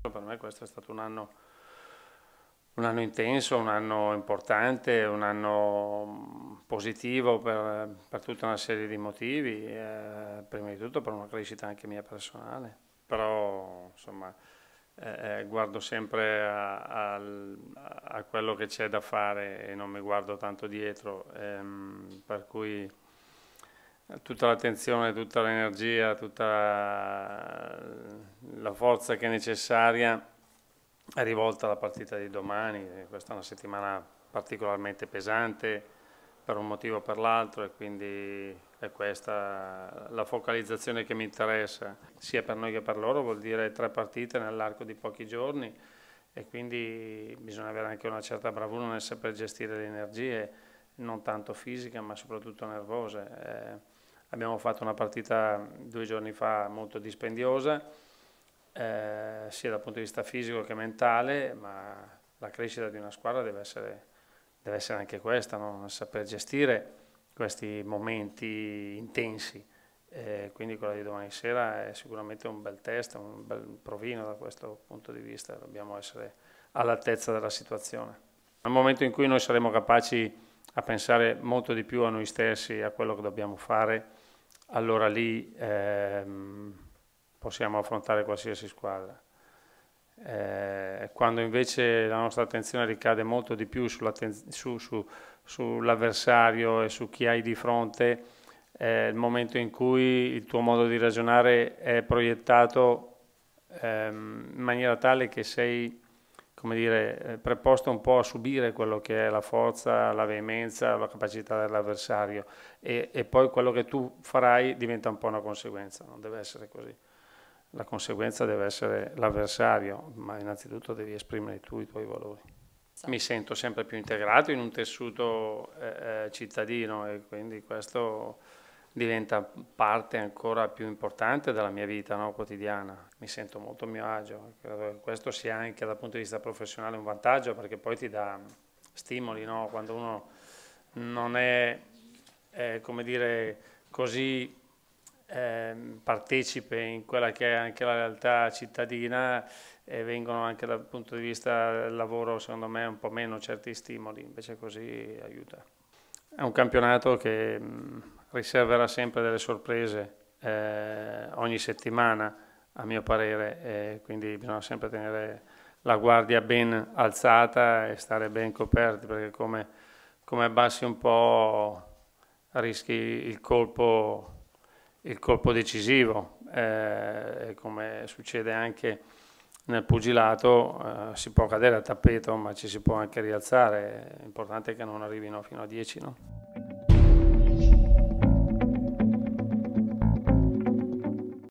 Per me questo è stato un anno, un anno intenso, un anno importante, un anno positivo per, per tutta una serie di motivi, eh, prima di tutto per una crescita anche mia personale, però insomma eh, eh guardo sempre a, a, a quello che c'è da fare e non mi guardo tanto dietro, ehm, per cui tutta l'attenzione, tutta l'energia, tutta la forza che è necessaria è rivolta alla partita di domani, questa è una settimana particolarmente pesante per un motivo o per l'altro e quindi è questa la focalizzazione che mi interessa, sia per noi che per loro, vuol dire tre partite nell'arco di pochi giorni e quindi bisogna avere anche una certa bravura nel saper gestire le energie, non tanto fisiche ma soprattutto nervose. Eh, Abbiamo fatto una partita due giorni fa molto dispendiosa, eh, sia dal punto di vista fisico che mentale, ma la crescita di una squadra deve essere, deve essere anche questa, no? saper gestire questi momenti intensi. Eh, quindi quella di domani sera è sicuramente un bel test, un bel provino da questo punto di vista, dobbiamo essere all'altezza della situazione. Al momento in cui noi saremo capaci a pensare molto di più a noi stessi, a quello che dobbiamo fare, allora lì ehm, possiamo affrontare qualsiasi squadra. Eh, quando invece la nostra attenzione ricade molto di più su, su, sull'avversario e su chi hai di fronte, eh, il momento in cui il tuo modo di ragionare è proiettato ehm, in maniera tale che sei come dire, eh, preposto un po' a subire quello che è la forza, la veemenza, la capacità dell'avversario e, e, poi quello che tu farai diventa un po' una conseguenza, non deve essere così. La conseguenza deve essere l'avversario, ma innanzitutto devi esprimere tu i tuoi valori. Mi sento sempre più integrato in un tessuto eh, eh cittadino e quindi questo diventa parte ancora più importante della mia vita no, quotidiana. Mi sento molto a mio agio, credo che questo sia anche dal punto di vista professionale un vantaggio perché poi ti dà stimoli no? quando uno non è, è dire, così eh, partecipe in quella che è anche la realtà cittadina e vengono anche dal punto di vista del lavoro secondo me un po' meno certi stimoli, invece così aiuta. È un campionato che mm, riserverà sempre delle sorprese eh, ogni settimana, a mio parere, eh, quindi bisogna sempre tenere la guardia ben alzata e stare ben coperti, perché come, come bassi un po' rischi il colpo, il colpo decisivo, eh, come succede anche nel pugilato eh, si può cadere a tappeto ma ci si può anche rialzare, l'importante è che non arrivino fino a 10. No?